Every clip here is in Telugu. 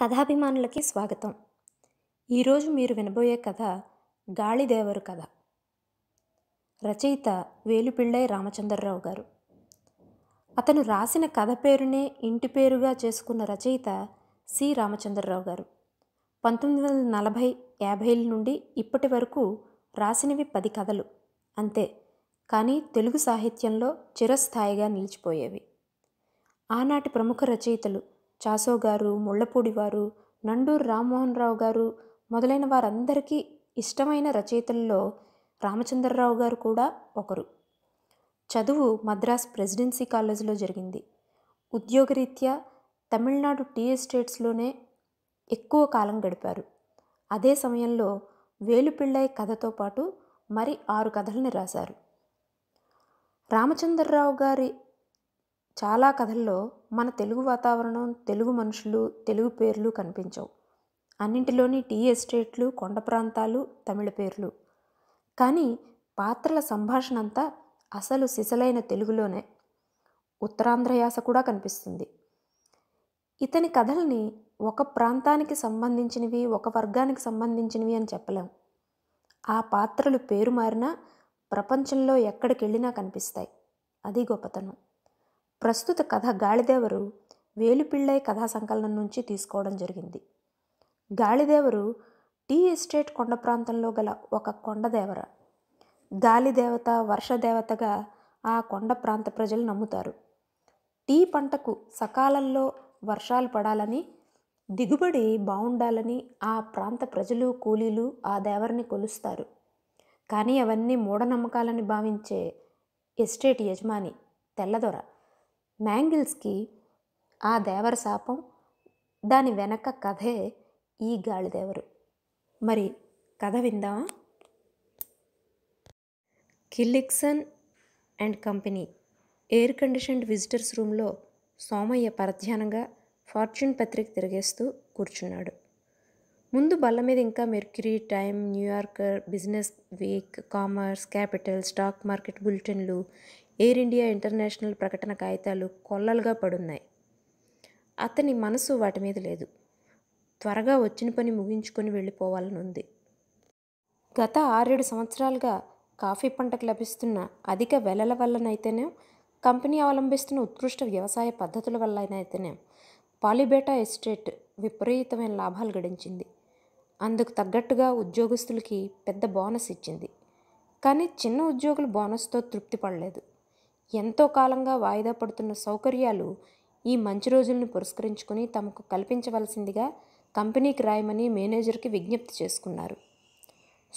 కథాభిమానులకి స్వాగతం ఈరోజు మీరు వినబోయే కథ గాళిదేవరు కథ రచయిత వేలుపిళ్ళై రామచంద్రరావు గారు అతను రాసిన కథ పేరునే ఇంటి పేరుగా చేసుకున్న రచయిత సి రామచంద్రరావు గారు పంతొమ్మిది వందల నలభై యాభైల నుండి ఇప్పటి వరకు రాసినవి పది కథలు అంతే కానీ తెలుగు సాహిత్యంలో చిరస్థాయిగా నిలిచిపోయేవి ఆనాటి ప్రముఖ రచయితలు చాసో గారు ముళ్ళపూడి వారు నండూరు రామ్మోహన్ రావు గారు మొదలైన వారందరికీ ఇష్టమైన రచయితల్లో రామచంద్రరావు గారు కూడా ఒకరు చదువు మద్రాస్ ప్రెసిడెన్సీ కాలేజీలో జరిగింది ఉద్యోగరీత్యా తమిళనాడు టీ ఎస్టేట్స్లోనే ఎక్కువ కాలం గడిపారు అదే సమయంలో వేలుపిళ్ళై కథతో పాటు మరి ఆరు కథల్ని రాశారు రామచంద్రరావు గారి చాలా కథల్లో మన తెలుగు వాతావరణం తెలుగు మనుషులు తెలుగు పేర్లు కనిపించవు అన్నింటిలోని టీ ఎస్టేట్లు కొండ ప్రాంతాలు తమిళ పేర్లు కానీ పాత్రల సంభాషణ అంతా అసలు సిసలైన తెలుగులోనే ఉత్తరాంధ్ర యాస కూడా కనిపిస్తుంది ఇతని కథల్ని ఒక ప్రాంతానికి సంబంధించినవి ఒక వర్గానికి సంబంధించినవి అని చెప్పలేం ఆ పాత్రలు పేరు మారినా ప్రపంచంలో ఎక్కడికి వెళ్ళినా కనిపిస్తాయి అది గొప్పతనం ప్రస్తుత కథ గాలిదేవరు వేలుపిళ్ళై కథా సంకలనం నుంచి తీసుకోవడం జరిగింది గాలిదేవరు టీ ఎస్టేట్ కొండ ప్రాంతంలో గల ఒక కొండదేవర గాలిదేవత వర్షదేవతగా ఆ కొండ ప్రాంత ప్రజలు నమ్ముతారు టీ పంటకు సకాలంలో వర్షాలు పడాలని దిగుబడి బాగుండాలని ఆ ప్రాంత ప్రజలు కూలీలు ఆ దేవరిని కొలుస్తారు కానీ అవన్నీ మూఢనమ్మకాలని భావించే ఎస్టేట్ యజమాని తెల్లదొర మ్యాంగిల్స్కి ఆ దేవర శాపం దాని వెనక కథే ఈ గాలిదేవరు మరి కథ విందామా Killickson and company air conditioned visitors రూమ్లో సోమయ్య పరధ్యానంగా ఫార్చ్యూన్ పత్రిక తిరిగేస్తూ కూర్చున్నాడు ముందు బల్ల మీద ఇంకా Mercury Time New Yorker Business Week Commerce Capital stock market బులెటిన్లు ఎయిర్ ఇండియా ఇంటర్నేషనల్ ప్రకటన కాగితాలు కొల్లలుగా పడున్నాయి అతని మనసు వాటి మీద లేదు త్వరగా వచ్చిన పని ముగించుకొని వెళ్ళిపోవాలని ఉంది గత ఆరేడు సంవత్సరాలుగా కాఫీ పంటకు లభిస్తున్న అధిక వెలల వల్లనైతేనే కంపెనీ అవలంబిస్తున్న ఉత్కృష్ట వ్యవసాయ పద్ధతుల వల్లనైతేనే పాలిబేటా ఎస్టేట్ విపరీతమైన లాభాలు గడించింది అందుకు తగ్గట్టుగా ఉద్యోగస్తులకి పెద్ద బోనస్ ఇచ్చింది కానీ చిన్న ఉద్యోగులు బోనస్తో తృప్తి పడలేదు ఎంతో కాలంగా వాయిదా పడుతున్న సౌకర్యాలు ఈ మంచి రోజులను పురస్కరించుకుని తమకు కల్పించవలసిందిగా కంపెనీకి రాయమని మేనేజర్కి విజ్ఞప్తి చేసుకున్నారు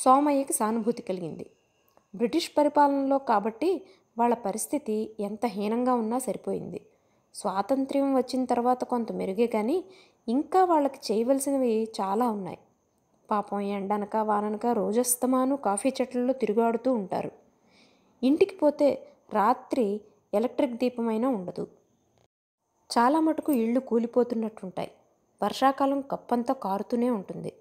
సోమయ్యకి సానుభూతి కలిగింది బ్రిటిష్ పరిపాలనలో కాబట్టి వాళ్ళ పరిస్థితి ఎంత హీనంగా ఉన్నా సరిపోయింది స్వాతంత్ర్యం వచ్చిన తర్వాత కొంత మెరుగే కానీ ఇంకా వాళ్ళకి చేయవలసినవి చాలా ఉన్నాయి పాపం ఎండనక వాననక రోజస్తమాను కాఫీ చెట్లలో తిరుగాడుతూ ఉంటారు ఇంటికి పోతే రాత్రి ఎలక్ట్రిక్ దీపమైనా ఉండదు చాలా మటుకు ఇళ్ళు కూలిపోతున్నట్టుంటాయి వర్షాకాలం కప్పంతా కారుతూనే ఉంటుంది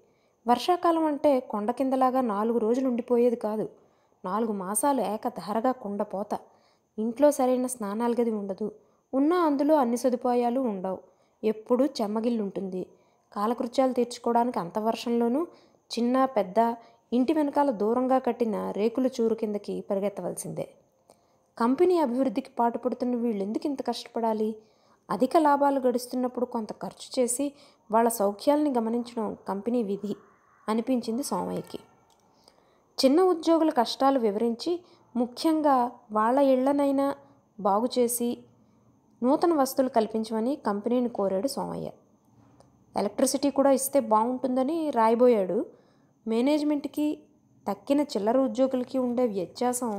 వర్షాకాలం అంటే కొండ కిందలాగా నాలుగు రోజులు ఉండిపోయేది కాదు నాలుగు మాసాలు ఏకధారగా కుండపోత ఇంట్లో సరైన స్నానాల గది ఉండదు ఉన్నా అందులో అన్ని సదుపాయాలు ఉండవు ఎప్పుడూ చెమ్మగిల్లుంటుంది కాలకృత్యాలు తీర్చుకోవడానికి అంత వర్షంలోనూ చిన్న పెద్ద ఇంటి వెనకాల దూరంగా కట్టిన రేకుల చూరు కిందకి పరిగెత్తవలసిందే కంపెనీ అభివృద్ధికి పాటుపడుతున్న వీళ్ళు ఎందుకు ఇంత కష్టపడాలి అధిక లాభాలు గడుస్తున్నప్పుడు కొంత ఖర్చు చేసి వాళ్ళ సౌఖ్యాలని గమనించడం కంపెనీ విధి అనిపించింది సోమయ్యకి చిన్న ఉద్యోగుల కష్టాలు వివరించి ముఖ్యంగా వాళ్ళ ఇళ్లనైనా బాగు చేసి నూతన వస్తువులు కల్పించమని కంపెనీని కోరాడు సోమయ్య ఎలక్ట్రిసిటీ కూడా ఇస్తే బాగుంటుందని రాయబోయాడు మేనేజ్మెంట్కి తక్కిన చిల్లర ఉద్యోగులకి ఉండే వ్యత్యాసం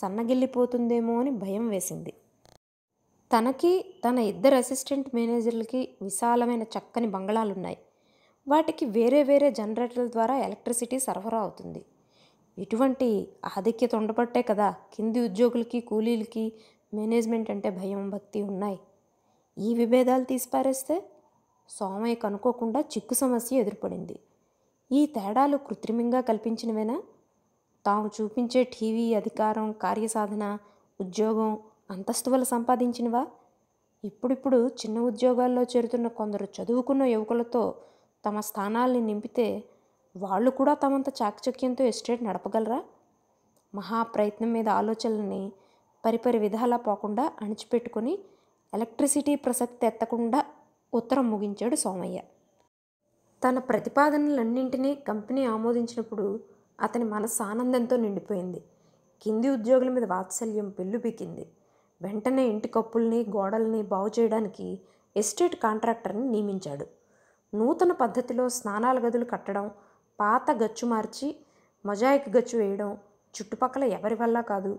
సన్నగిల్లిపోతుందేమో అని భయం వేసింది తనకి తన ఇద్దరు అసిస్టెంట్ మేనేజర్లకి విశాలమైన చక్కని బంగళాలున్నాయి వాటికి వేరే వేరే జనరేటర్ల ద్వారా ఎలక్ట్రిసిటీ సరఫరా అవుతుంది ఇటువంటి ఆధిక్యత ఉండబట్టే కదా కింది ఉద్యోగులకి కూలీలకి మేనేజ్మెంట్ అంటే భయం భక్తి ఉన్నాయి ఈ విభేదాలు తీసిపారేస్తే సోమయ్య కనుక్కోకుండా చిక్కు సమస్య ఎదురుపడింది ఈ తేడాలు కృత్రిమంగా కల్పించినవేనా తాము చూపించే టీవీ అధికారం కార్యసాధన ఉద్యోగం అంతస్తువలు సంపాదించినవా ఇప్పుడిప్పుడు చిన్న ఉద్యోగాల్లో చేరుతున్న కొందరు చదువుకున్న యువకులతో తమ స్థానాల్ని నింపితే వాళ్ళు కూడా తమంత చాకచక్యంతో ఎస్టేట్ నడపగలరా మహా ప్రయత్నం మీద ఆలోచనల్ని పరిపరి విధాలా పోకుండా అణిచిపెట్టుకుని ఎలక్ట్రిసిటీ ప్రసక్తి ఎత్తకుండా ఉత్తరం ముగించాడు సోమయ్య తన ప్రతిపాదనలన్నింటినీ కంపెనీ ఆమోదించినప్పుడు అతని మనసు ఆనందంతో నిండిపోయింది కింది ఉద్యోగుల మీద వాత్సల్యం పెళ్ళుబికింది వెంటనే ఇంటి కప్పుల్ని గోడల్ని బాగు చేయడానికి ఎస్టేట్ కాంట్రాక్టర్ని నియమించాడు నూతన పద్ధతిలో స్నానాల గదులు కట్టడం పాత గచ్చు మార్చి మొజాయిక్ గచ్చు వేయడం చుట్టుపక్కల ఎవరి వల్ల కాదు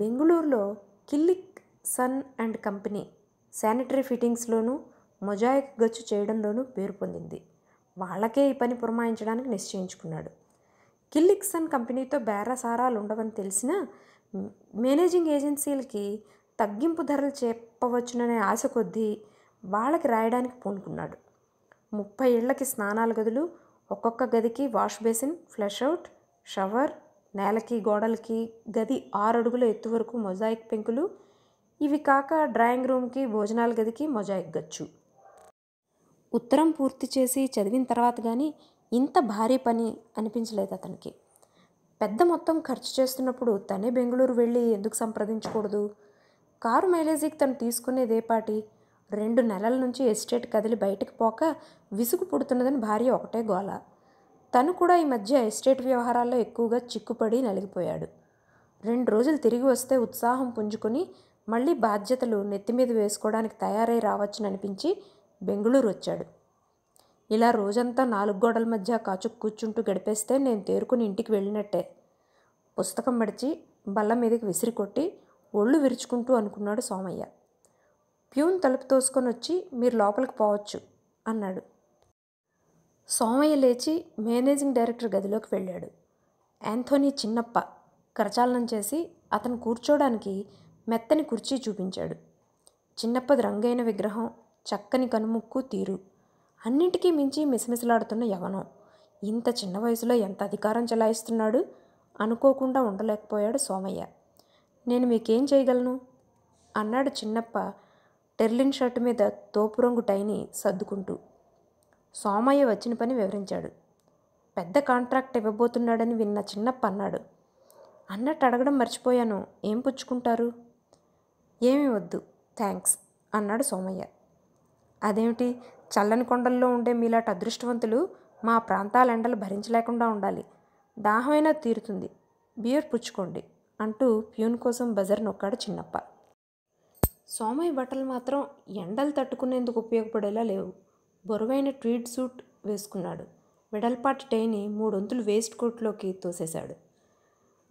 బెంగళూరులో Killick son and company sanitary ఫిట్టింగ్స్లోనూ మొజాయిక్ గచ్చు చేయడంలోనూ పేరు పొందింది వాళ్ళకే ఈ పని పురమాయించడానికి నిశ్చయించుకున్నాడు కిల్లిక్సన్ కంపెనీతో బేరసారాలు ఉండవని తెలిసిన మేనేజింగ్ ఏజెన్సీలకి తగ్గింపు ధరలు చెప్పవచ్చుననే ఆశ కొద్దీ వాళ్ళకి రాయడానికి పూనుకున్నాడు ముప్పై ఏళ్లకి స్నానాల గదులు ఒక్కొక్క గదికి wash basin flush out shower నేలకి గోడలకి గది ఆరు అడుగుల ఎత్తు వరకు మొజాయిక్ పెంకులు ఇవి కాక డ్రాయింగ్ రూమ్కి భోజనాల గదికి మొజాయిక్ గచ్చు ఉత్తరం పూర్తి చేసి చదివిన తర్వాత కానీ ఇంత భారీ పని అనిపించలేదు అతనికి పెద్ద మొత్తం ఖర్చు చేస్తున్నప్పుడు తనే బెంగళూరు వెళ్ళి ఎందుకు సంప్రదించకూడదు కారు మైలేజీకి తను తీసుకునేదే పాటి రెండు నెలల నుంచి ఎస్టేట్ కదిలి బయటకు పోక విసుగు పుడుతున్నదని భార్య ఒకటే గోల తను కూడా ఈ మధ్య ఎస్టేట్ వ్యవహారాల్లో ఎక్కువగా చిక్కుపడి నలిగిపోయాడు రెండు రోజులు తిరిగి వస్తే ఉత్సాహం పుంజుకొని మళ్ళీ బాధ్యతలు నెత్తిమీద వేసుకోవడానికి తయారై రావచ్చుననిపించి బెంగళూరు వచ్చాడు ఇలా రోజంతా నాలుగు గోడల మధ్య కాచు కూర్చుంటూ గడిపేస్తే నేను తేరుకుని ఇంటికి వెళ్ళినట్టే పుస్తకం మడిచి బల్ల మీదకి విసిరి కొట్టి ఒళ్ళు విరుచుకుంటూ అనుకున్నాడు సోమయ్య ప్యూన్ తలుపు తోసుకొని వచ్చి మీరు లోపలికి పోవచ్చు అన్నాడు సోమయ్య లేచి మేనేజింగ్ డైరెక్టర్ గదిలోకి వెళ్ళాడు యాంథోనీ చిన్నప్ప కరచాలనం చేసి అతను కూర్చోడానికి మెత్తని కుర్చీ చూపించాడు చిన్నప్పది రంగైన విగ్రహం చక్కని కనుముక్కు తీరు అన్నింటికీ మించి మిసమిసలాడుతున్న యవనం ఇంత చిన్న వయసులో ఎంత అధికారం చెలాయిస్తున్నాడు అనుకోకుండా ఉండలేకపోయాడు సోమయ్య నేను మీకేం చేయగలను అన్నాడు చిన్నప్ప టెర్లిన్ షర్ట్ మీద తోపు రంగు టైని సర్దుకుంటూ సోమయ్య వచ్చిన పని వివరించాడు పెద్ద కాంట్రాక్ట్ ఇవ్వబోతున్నాడని విన్న చిన్నప్ప అన్నాడు అన్నట్టు అడగడం మర్చిపోయాను ఏం పుచ్చుకుంటారు ఏమి వద్దు థ్యాంక్స్ అన్నాడు సోమయ్య అదేమిటి చల్లని కొండల్లో ఉండే మీలాంటి అదృష్టవంతులు మా ప్రాంతాల ఎండలు భరించలేకుండా ఉండాలి దాహమైనా తీరుతుంది బియర్ పుచ్చుకోండి అంటూ ప్యూన్ కోసం బజర్ నొక్కాడు చిన్నప్ప సోమయ్య బట్టలు మాత్రం ఎండలు తట్టుకునేందుకు ఉపయోగపడేలా లేవు బరువైన ట్వీట్ సూట్ వేసుకున్నాడు విడల్పాటి టైని మూడొంతులు వేస్ట్ కోట్లోకి తోసేశాడు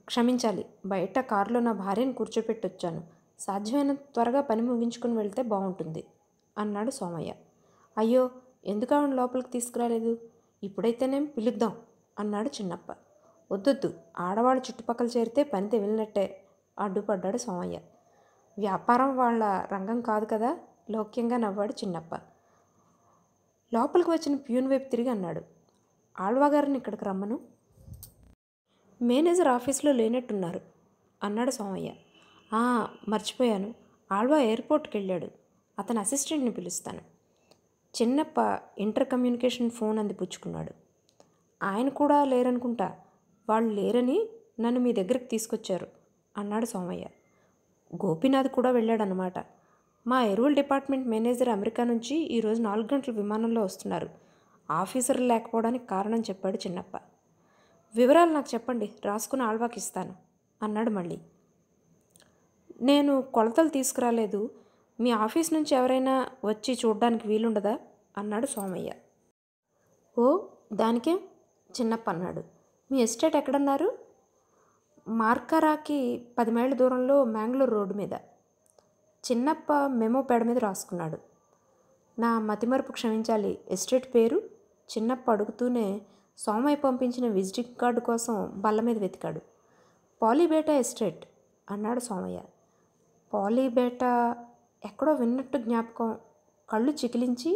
క్షమించాలి బయట కారులో నా భార్యను కూర్చోపెట్టొచ్చాను సాధ్యమైన త్వరగా పని ముగించుకుని వెళ్తే బాగుంటుంది అన్నాడు సోమయ్య అయ్యో ఎందుకు ఆవిడ లోపలికి తీసుకురాలేదు ఇప్పుడైతేనేం పిలుద్దాం అన్నాడు చిన్నప్ప వద్దొద్దు ఆడవాళ్ళు చుట్టుపక్కల చేరితే పని తెలినట్టే అడ్డుపడ్డాడు సోమయ్య వ్యాపారం వాళ్ళ రంగం కాదు కదా లోక్యంగా నవ్వాడు చిన్నప్ప లోపలికి వచ్చిన ప్యూన్ వైపు తిరిగి అన్నాడు ఆళ్వాగారిని గారిని ఇక్కడికి రమ్మను మేనేజర్ ఆఫీస్లో లేనట్టున్నారు అన్నాడు సోమయ్య మర్చిపోయాను ఆళ్వా ఎయిర్పోర్ట్కి వెళ్ళాడు అతని అసిస్టెంట్ని పిలుస్తాను చిన్నప్ప ఇంటర్ కమ్యూనికేషన్ ఫోన్ అందిపుచ్చుకున్నాడు ఆయన కూడా లేరనుకుంటా వాళ్ళు లేరని నన్ను మీ దగ్గరికి తీసుకొచ్చారు అన్నాడు సోమయ్య గోపీనాథ్ కూడా వెళ్ళాడనమాట మా ఎరువుల డిపార్ట్మెంట్ మేనేజర్ అమెరికా నుంచి ఈరోజు నాలుగు గంటల విమానంలో వస్తున్నారు ఆఫీసర్లు లేకపోవడానికి కారణం చెప్పాడు చిన్నప్ప వివరాలు నాకు చెప్పండి రాసుకుని ఆల్వాకిస్తాను అన్నాడు మళ్ళీ నేను కొలతలు తీసుకురాలేదు మీ ఆఫీస్ నుంచి ఎవరైనా వచ్చి చూడడానికి వీలుండదా అన్నాడు సోమయ్య ఓ దానికేం చిన్నప్ప అన్నాడు మీ ఎస్టేట్ ఎక్కడన్నారు మార్కారాకి పది మైళ్ళ దూరంలో మ్యాంగ్లూర్ రోడ్డు మీద చిన్నప్ప మెమో పేడ మీద రాసుకున్నాడు నా మతిమరుపు క్షమించాలి ఎస్టేట్ పేరు చిన్నప్ప అడుగుతూనే సోమయ్య పంపించిన విజిటింగ్ కార్డు కోసం బల్ల మీద వెతికాడు పాలీబేటా ఎస్టేట్ అన్నాడు సోమయ్య పాలీబేటా ఎక్కడో విన్నట్టు జ్ఞాపకం కళ్ళు చికిలించి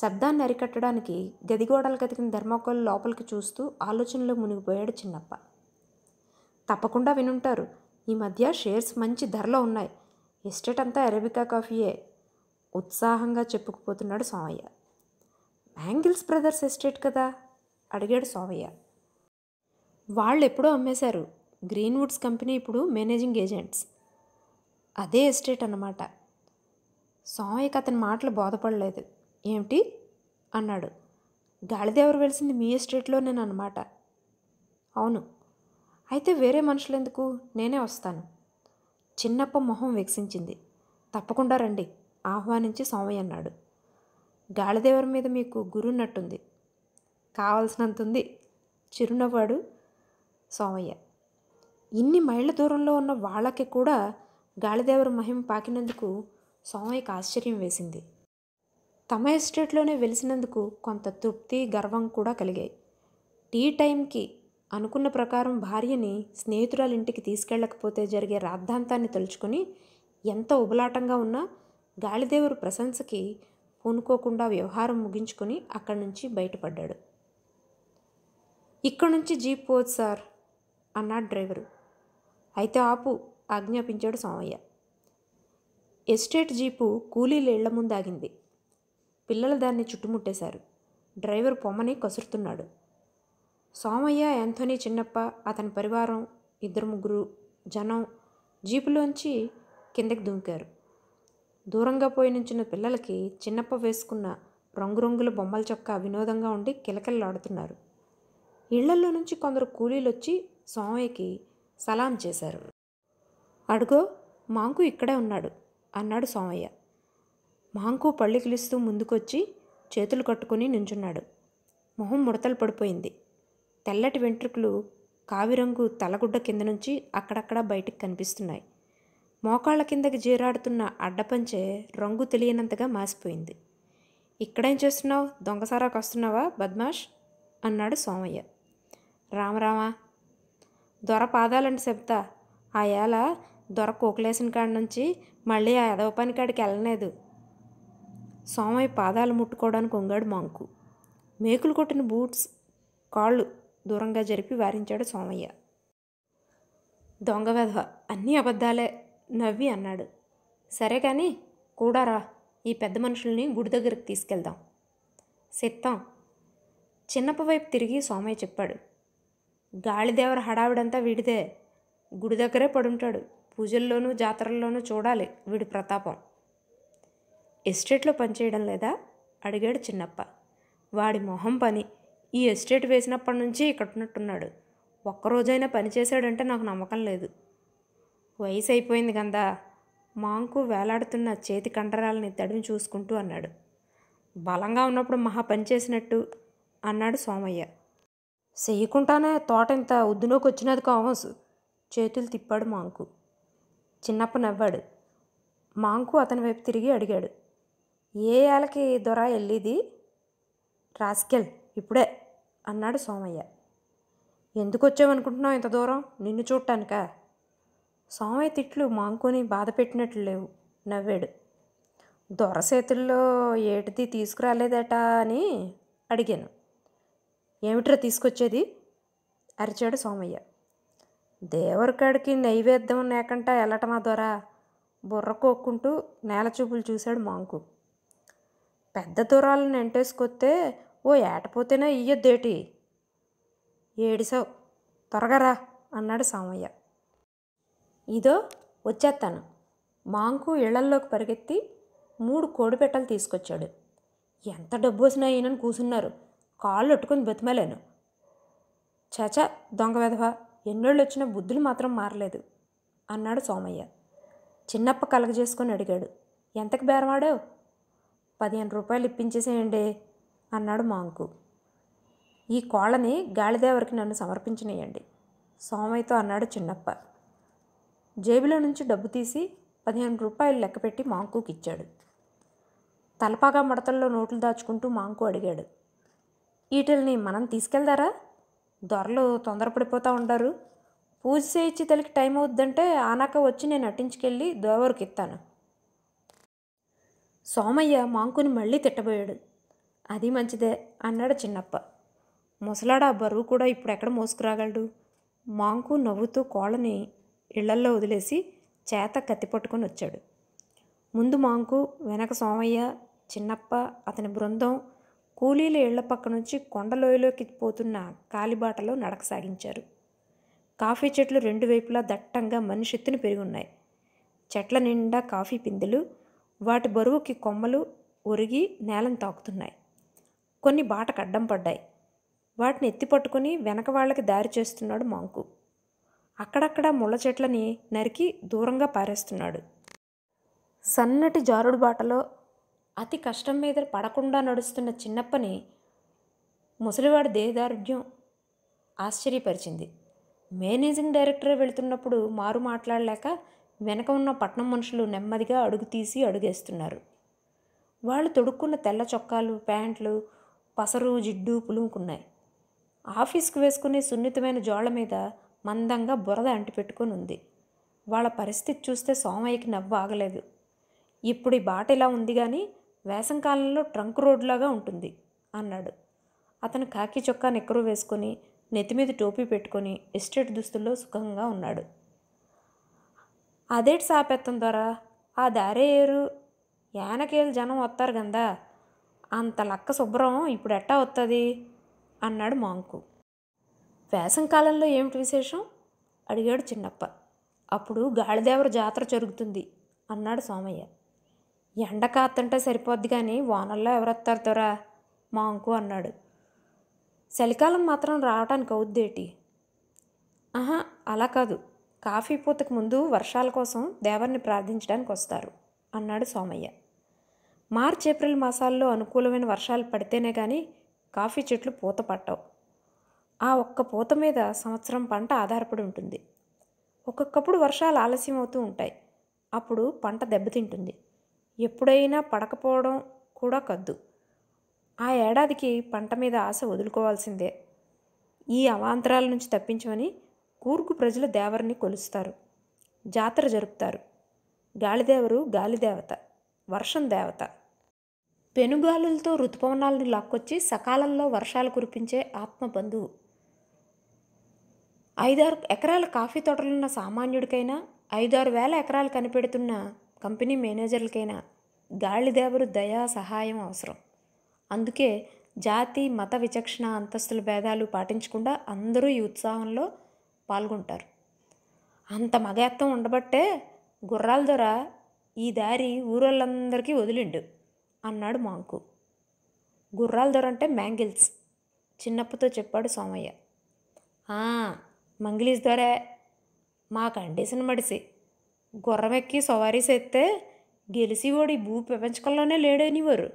శబ్దాన్ని అరికట్టడానికి గదిగోడలు కతికిన ధర్మకోల్ లోపలికి చూస్తూ ఆలోచనలో మునిగిపోయాడు చిన్నప్ప తప్పకుండా వినుంటారు ఈ మధ్య షేర్స్ మంచి ధరలో ఉన్నాయి ఎస్టేట్ అంతా అరేబికా కాఫీయే ఉత్సాహంగా చెప్పుకుపోతున్నాడు సోమయ్య బ్యాంగిల్స్ బ్రదర్స్ ఎస్టేట్ కదా అడిగాడు సోమయ్య వాళ్ళు ఎప్పుడో అమ్మేశారు గ్రీన్వుడ్స్ కంపెనీ ఇప్పుడు మేనేజింగ్ ఏజెంట్స్ అదే ఎస్టేట్ అన్నమాట సోమయ్యకి అతని మాటలు బోధపడలేదు ఏమిటి అన్నాడు గాలిదేవరు వెలిసింది మీ ఎస్టేట్లో నేను అనమాట అవును అయితే వేరే మనుషులెందుకు నేనే వస్తాను చిన్నప్ప మొహం వికసించింది తప్పకుండా రండి ఆహ్వానించి సోమయ్య అన్నాడు గాలిదేవరి మీద మీకు గురున్నట్టుంది కావలసినంత ఉంది చిరునవ్వాడు సోమయ్య ఇన్ని మైళ్ళ దూరంలో ఉన్న వాళ్ళకి కూడా గాలిదేవరి మహిమ పాకినందుకు సోమయ్యకి ఆశ్చర్యం వేసింది తమ ఎస్టేట్లోనే వెలిసినందుకు కొంత తృప్తి గర్వం కూడా కలిగాయి టీ టైంకి అనుకున్న ప్రకారం భార్యని స్నేహితురాలింటికి తీసుకెళ్ళకపోతే జరిగే రాద్ధాంతాన్ని తలుచుకొని ఎంత ఉబలాటంగా ఉన్నా గాలిదేవుడు ప్రశంసకి పూనుకోకుండా వ్యవహారం ముగించుకొని అక్కడి నుంచి బయటపడ్డాడు ఇక్కడి నుంచి జీప్ పోదు సార్ అన్నాడు డ్రైవరు అయితే ఆపు ఆజ్ఞాపించాడు సోమయ్య ఎస్టేట్ జీపు కూలీలేళ్ల ముందాగింది పిల్లలు దాన్ని చుట్టుముట్టేశారు డ్రైవర్ పొమ్మని కసురుతున్నాడు సోమయ్య యాంథోనీ చిన్నప్ప అతని పరివారం ఇద్దరు ముగ్గురు జనం జీపులోంచి కిందకి దూకారు దూరంగా పోయి నుంచిన పిల్లలకి చిన్నప్ప వేసుకున్న రంగురంగుల బొమ్మల చొక్కా వినోదంగా ఉండి కిలకిలలాడుతున్నారు ఇళ్లల్లో నుంచి కొందరు కూలీలు వచ్చి సోమయ్యకి సలాం చేశారు అడుగో మాంకు ఇక్కడే ఉన్నాడు అన్నాడు సోమయ్య మహంకు కిలుస్తూ ముందుకొచ్చి చేతులు కట్టుకుని నించున్నాడు మొహం ముడతలు పడిపోయింది తెల్లటి వెంట్రుకలు కావిరంగు తలగుడ్డ కింద నుంచి అక్కడక్కడ బయటికి కనిపిస్తున్నాయి మోకాళ్ళ కిందకి జీరాడుతున్న అడ్డపంచే రంగు తెలియనంతగా మాసిపోయింది ఇక్కడేం చేస్తున్నావు దొంగసారాకు వస్తున్నావా బద్మాష్ అన్నాడు సోమయ్య రామరామా దొర పాదాలంటే చెప్తా ఆ ఏళ దొర కోకులేసిన కాడ నుంచి మళ్ళీ ఆ ఎదవ పని కాడికి వెళ్ళలేదు సోమయ్య పాదాలు ముట్టుకోవడానికి ఉంగాడు మంకు మేకులు కొట్టిన బూట్స్ కాళ్ళు దూరంగా జరిపి వారించాడు సోమయ్య దొంగ వెధవ అన్నీ అబద్ధాలే నవ్వి అన్నాడు సరే కానీ కూడారా ఈ పెద్ద మనుషుల్ని గుడి దగ్గరికి తీసుకెళ్దాం సిత్తం చిన్నప్ప వైపు తిరిగి సోమయ్య చెప్పాడు గాలిదేవర హడావిడంతా వీడిదే గుడి దగ్గరే పడుంటాడు పూజల్లోనూ జాతరల్లోనూ చూడాలి వీడి ప్రతాపం ఎస్టేట్లో పనిచేయడం లేదా అడిగాడు చిన్నప్ప వాడి మొహం పని ఈ ఎస్టేట్ వేసినప్పటి నుంచి ఇక్కడున్నట్టున్నాడు ఒక్కరోజైనా పనిచేశాడంటే నాకు నమ్మకం లేదు వయసు అయిపోయింది కదా మాంకు వేలాడుతున్న చేతి కండరాలని తడిని చూసుకుంటూ అన్నాడు బలంగా ఉన్నప్పుడు మహా పని చేసినట్టు అన్నాడు సోమయ్య చేయకుండానే తోట ఇంత ఉద్దునోకి వచ్చినది కావచ్చు చేతులు తిప్పాడు మాంకు చిన్నప్ప నవ్వాడు మాంకు అతని వైపు తిరిగి అడిగాడు ఏ ఏళ్ళకి దొర వెళ్ళిది రాస్కెల్ ఇప్పుడే అన్నాడు సోమయ్య ఎందుకు వచ్చావనుకుంటున్నావు ఇంత దూరం నిన్ను చూడటానికా సోమయ్య తిట్లు మాంకుని బాధ పెట్టినట్లు లేవు నవ్వాడు దొర చేతుల్లో ఏటిది తీసుకురాలేదట అని అడిగాను ఏమిట్రా తీసుకొచ్చేది అరిచాడు సోమయ్య దేవరికాడికి నైవేద్యం లేకుండా వెళ్ళటమా బుర్ర కోక్కుంటూ నేల చూపులు చూశాడు మాంకు పెద్ద దూరాలను ఎంటేసుకొస్తే ఓ ఏటపోతేనే ఇయ్యొద్దేటి ఏడిసావు త్వరగా రా అన్నాడు సామయ్య ఇదో వచ్చేస్తాను మాంకు ఇళ్లల్లోకి పరిగెత్తి మూడు కోడి పెట్టలు తీసుకొచ్చాడు ఎంత డబ్బు వచ్చినా ఈయనని కూసున్నారు కాళ్ళు ఒట్టుకుని బతిమలేను చచ దొంగ వెధవా ఎన్నోళ్ళు వచ్చిన బుద్ధులు మాత్రం మారలేదు అన్నాడు సోమయ్య చిన్నప్ప కలగజేసుకొని అడిగాడు ఎంతకు బేరవాడావు పదిహేను రూపాయలు ఇప్పించేసేయండి అన్నాడు మాంకు ఈ కోళ్ళని గాలిదేవరికి నన్ను సమర్పించినేయండి సోమయ్యతో అన్నాడు చిన్నప్ప జేబులో నుంచి డబ్బు తీసి పదిహేను రూపాయలు లెక్కపెట్టి మాంకుకి ఇచ్చాడు తలపాగా మడతల్లో నోట్లు దాచుకుంటూ మాంకు అడిగాడు వీటిల్ని మనం తీసుకెళ్దారా దొరలు తొందరపడిపోతూ ఉంటారు పూజ చేయించి తల్లికి టైం అవుద్దంటే ఆనాక వచ్చి నేను అట్టించుకెళ్ళి దోవరికి ఇస్తాను సోమయ్య మాంకుని మళ్ళీ తిట్టబోయాడు అది మంచిదే అన్నాడు చిన్నప్ప ముసలాడ బరువు కూడా ఇప్పుడు ఎక్కడ మోసుకురాగలడు మాంకు నవ్వుతూ కోళ్ళని ఇళ్లల్లో వదిలేసి చేత కత్తి పట్టుకొని వచ్చాడు ముందు మాంకు వెనక సోమయ్య చిన్నప్ప అతని బృందం కూలీల ఇళ్ల పక్క నుంచి కొండలోయలోకి పోతున్న కాలిబాటలో నడక సాగించారు కాఫీ చెట్లు రెండు వైపులా దట్టంగా పెరిగి ఉన్నాయి చెట్ల నిండా కాఫీ పిందెలు వాటి బరువుకి కొమ్మలు ఒరిగి నేలను తాకుతున్నాయి కొన్ని బాటకు అడ్డం పడ్డాయి వాటిని ఎత్తి పట్టుకుని వెనక వాళ్ళకి దారి చేస్తున్నాడు మాంకు అక్కడక్కడ ముళ్ళ చెట్లని నరికి దూరంగా పారేస్తున్నాడు సన్నటి జారుడు బాటలో అతి కష్టం మీద పడకుండా నడుస్తున్న చిన్నప్పని ముసలివాడి దేహదారుఢ్యం ఆశ్చర్యపరిచింది మేనేజింగ్ డైరెక్టర్ వెళుతున్నప్పుడు మారు మాట్లాడలేక వెనక ఉన్న పట్నం మనుషులు నెమ్మదిగా అడుగు తీసి అడుగేస్తున్నారు వాళ్ళు తొడుక్కున్న తెల్ల చొక్కాలు ప్యాంట్లు పసరు జిడ్డు పులుముకున్నాయి ఆఫీస్కు వేసుకునే సున్నితమైన జోళ్ళ మీద మందంగా బురద అంటిపెట్టుకొని ఉంది వాళ్ళ పరిస్థితి చూస్తే సోమయ్యకి నవ్వు ఆగలేదు ఇప్పుడు ఈ బాట ఇలా ఉంది కానీ వేసంకాలంలో ట్రంక్ రోడ్లాగా ఉంటుంది అన్నాడు అతను కాకి చొక్కా నిక్కరు వేసుకొని నెత్తిమీద టోపీ పెట్టుకొని ఎస్టేట్ దుస్తుల్లో సుఖంగా ఉన్నాడు అదేటి సాపెత్తం ద్వారా ఆ దారే ఏరు యానకేలు జనం వస్తారు కదా అంత లక్క శుభ్రం ఇప్పుడు ఎట్టా వస్తుంది అన్నాడు మాంకు వేసంకాలంలో ఏమిటి విశేషం అడిగాడు చిన్నప్ప అప్పుడు గాడిదేవర జాతర జరుగుతుంది అన్నాడు సోమయ్య ఎండ కాస్తుంటే సరిపోద్ది కానీ వానల్లో ఎవరొస్తారు తోరా మాంకు అన్నాడు చలికాలం మాత్రం రావటానికి అవుద్దేటి ఆహా అలా కాదు కాఫీ పూతకు ముందు వర్షాల కోసం దేవర్ని ప్రార్థించడానికి వస్తారు అన్నాడు సోమయ్య మార్చ్ ఏప్రిల్ మాసాల్లో అనుకూలమైన వర్షాలు పడితేనే కానీ కాఫీ చెట్లు పూత పట్టవు ఆ ఒక్క పూత మీద సంవత్సరం పంట ఆధారపడి ఉంటుంది ఒక్కొక్కప్పుడు వర్షాలు ఆలస్యం అవుతూ ఉంటాయి అప్పుడు పంట దెబ్బతింటుంది ఎప్పుడైనా పడకపోవడం కూడా కద్దు ఆ ఏడాదికి పంట మీద ఆశ వదులుకోవాల్సిందే ఈ అవాంతరాల నుంచి తప్పించమని కూర్గు ప్రజలు దేవరిని కొలుస్తారు జాతర జరుపుతారు గాలిదేవరు గాలిదేవత వర్షం దేవత పెనుగాలులతో ఋతుపవనాలను లాక్కొచ్చి సకాలంలో వర్షాలు కురిపించే ఆత్మబంధువు ఐదారు ఎకరాల కాఫీ తోటలున్న సామాన్యుడికైనా ఐదారు వేల ఎకరాలు కనిపెడుతున్న కంపెనీ మేనేజర్లకైనా గాలిదేవరు దయా సహాయం అవసరం అందుకే జాతి మత విచక్షణ అంతస్తుల భేదాలు పాటించకుండా అందరూ ఈ ఉత్సాహంలో పాల్గొంటారు అంత మగత్వం ఉండబట్టే గుర్రాల దొర ఈ దారి ఊరోళ్ళందరికీ వదిలిండు అన్నాడు మాంకు గుర్రాల దొర అంటే మ్యాంగిల్స్ చిన్నప్పతో చెప్పాడు సోమయ్య మంగిలీస్ దొరే మా కండిషన్ మడిసి గుర్రమెక్కి సవారీ చేస్తే గెలిసి ఓడి భూ పెపంచకంలోనే లేడనివారు